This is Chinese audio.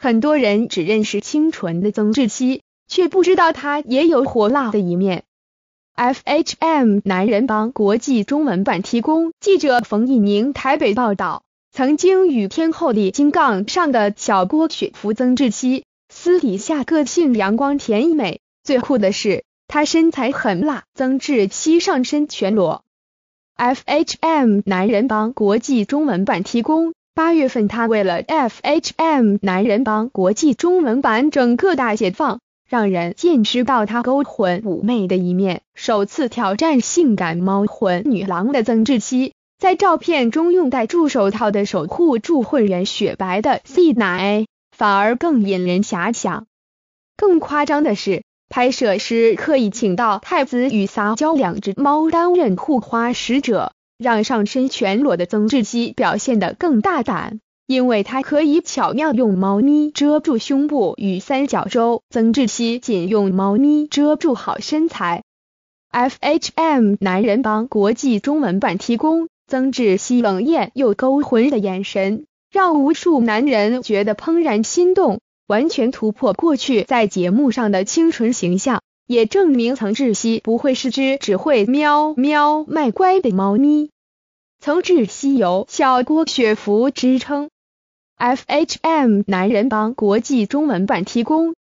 很多人只认识清纯的曾志熙，却不知道他也有火辣的一面。FHM 男人帮国际中文版提供记者冯一宁台北报道：曾经与天后李金杠上的小郭雪芙曾志熙，私底下个性阳光甜美。最酷的是，他身材很辣。曾志熙上身全裸。FHM 男人帮国际中文版提供。八月份，他为了《FHM 男人帮国际中文版》整个大解放，让人见识到他勾魂妩媚的一面。首次挑战性感猫魂女郎的曾志熙，在照片中用戴住手套的手护住会员雪白的 C 奶，反而更引人遐想。更夸张的是，拍摄师刻意请到太子与撒娇两只猫担任护花使者。让上身全裸的曾志熙表现得更大胆，因为他可以巧妙用毛呢遮住胸部与三角洲。曾志熙仅用毛呢遮住好身材。FHM 男人帮国际中文版提供。曾志熙冷艳又勾魂的眼神，让无数男人觉得怦然心动，完全突破过去在节目上的清纯形象。也证明曾志熙不会是只只会喵喵卖乖的猫咪。曾志熙有小郭雪芙之称。FHM 男人帮国际中文版提供。